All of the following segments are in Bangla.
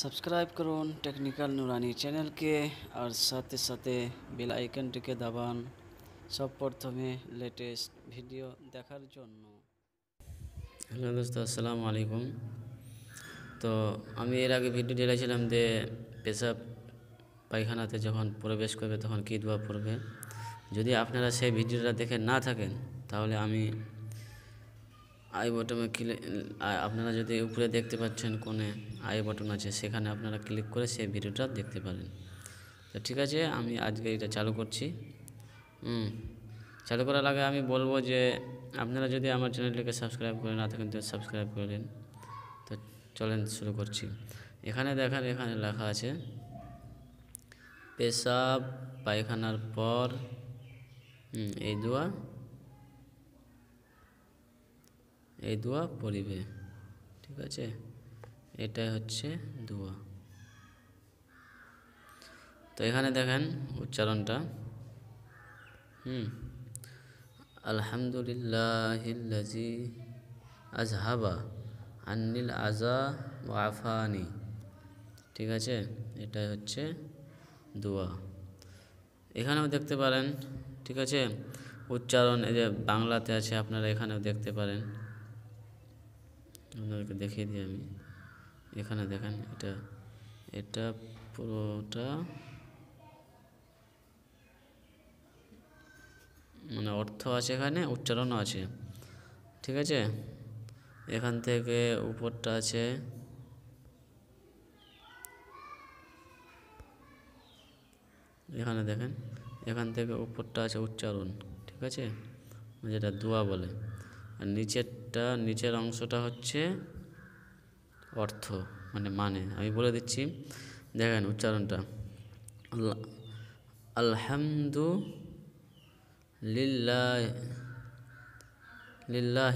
সাবস্ক্রাইব করুন টেকনিক্যাল নুরানি চ্যানেলকে আর সাথে সাথে বেল আইকনটিকে দাবান সব প্রথমে লেটেস্ট ভিডিও দেখার জন্য হ্যালো দোস্ত আসসালামু আলাইকুম তো আমি এর আগে ভিডিও দিয়েছিলাম যে পেশাব পায়খানাতে যখন প্রবেশ করবে তখন কী দোয়া পড়বে যদি আপনারা সেই ভিডিওটা দেখে না থাকেন তাহলে আমি আই বটমে ক্লিক আপনারা যদি উপরে দেখতে পাচ্ছেন কোনে আই বটন আছে সেখানে আপনারা ক্লিক করে সেই ভিডিওটা দেখতে পারেন তো ঠিক আছে আমি আজকে এটা চালু করছি হুম চালু করার আগে আমি বলবো যে আপনারা যদি আমার চ্যানেলটিকে সাবস্ক্রাইব করেন না থাকেন তো সাবস্ক্রাইব করে তো চলেন শুরু করছি এখানে দেখেন এখানে লেখা আছে পেশাব পায়খানার পর এই দোয়া এই দোয়া পড়িবে ঠিক আছে এটাই হচ্ছে দোয়া তো এখানে দেখেন উচ্চারণটা হুম আলহামদুলিল্লাহিল্লাজি আজহাবা আন্নিল আজা ওয়াফানি ঠিক আছে এটাই হচ্ছে দোয়া এখানেও দেখতে পারেন ঠিক আছে উচ্চারণ এই যে বাংলাতে আছে আপনারা এখানেও দেখতে পারেন আপনাদেরকে দেখিয়ে দিই আমি এখানে দেখেন এটা এটা পুরোটা মানে অর্থ আছে এখানে উচ্চারণও আছে ঠিক আছে এখান থেকে উপরটা আছে এখানে দেখেন এখান থেকে উপরটা আছে উচ্চারণ ঠিক আছে যেটা দোয়া বলে নিচেরটা নিচের অংশটা হচ্ছে অর্থ মানে মানে আমি বলে দিচ্ছি দেখেন উচ্চারণটা আলহামদু লিল্লাহ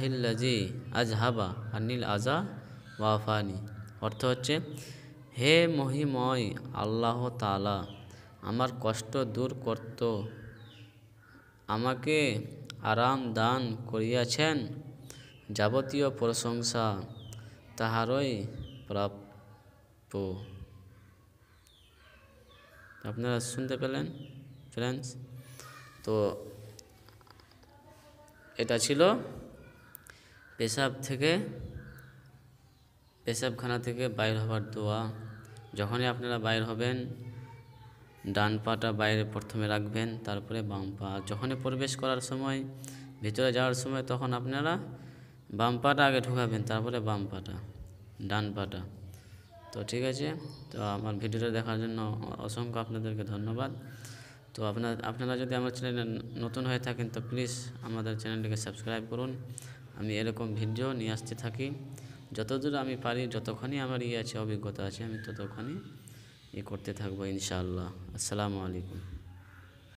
হাবা আর আনিল আজা ওয়াফানি অর্থ হচ্ছে হে মহিময় আল্লাহ তালা আমার কষ্ট দূর করত আমাকে আরাম দান করিয়াছেন যাবতীয় প্রশংসা তাহারই প্রাপ্য আপনারা শুনতে পেলেন ফ্রেন্ডস তো এটা ছিল পেশাব থেকে পেশাবখানা থেকে বাইর হবার দোয়া যখনই আপনারা বাইর হবেন ডান পাটা বাইরে প্রথমে রাখবেন তারপরে বাম পা যখনই প্রবেশ করার সময় ভিতরে যাওয়ার সময় তখন আপনারা বাম পাটা আগে ঢুকাবেন তারপরে বাম পাটা ডান পাটা তো ঠিক আছে তো আমার ভিডিওটা দেখার জন্য অসংখ্য আপনাদেরকে ধন্যবাদ তো আপনার আপনারা যদি আমার চ্যানেলে নতুন হয়ে থাকেন তো প্লিজ আমাদের চ্যানেলটিকে সাবস্ক্রাইব করুন আমি এরকম ভিডিও নিয়ে আসতে থাকি যতদূর আমি পারি যতক্ষণই আমার ইয়ে আছে অভিজ্ঞতা আছে আমি ততক্ষণই ये करते থাকব ইনশাআল্লাহ আসসালামু আলাইকুম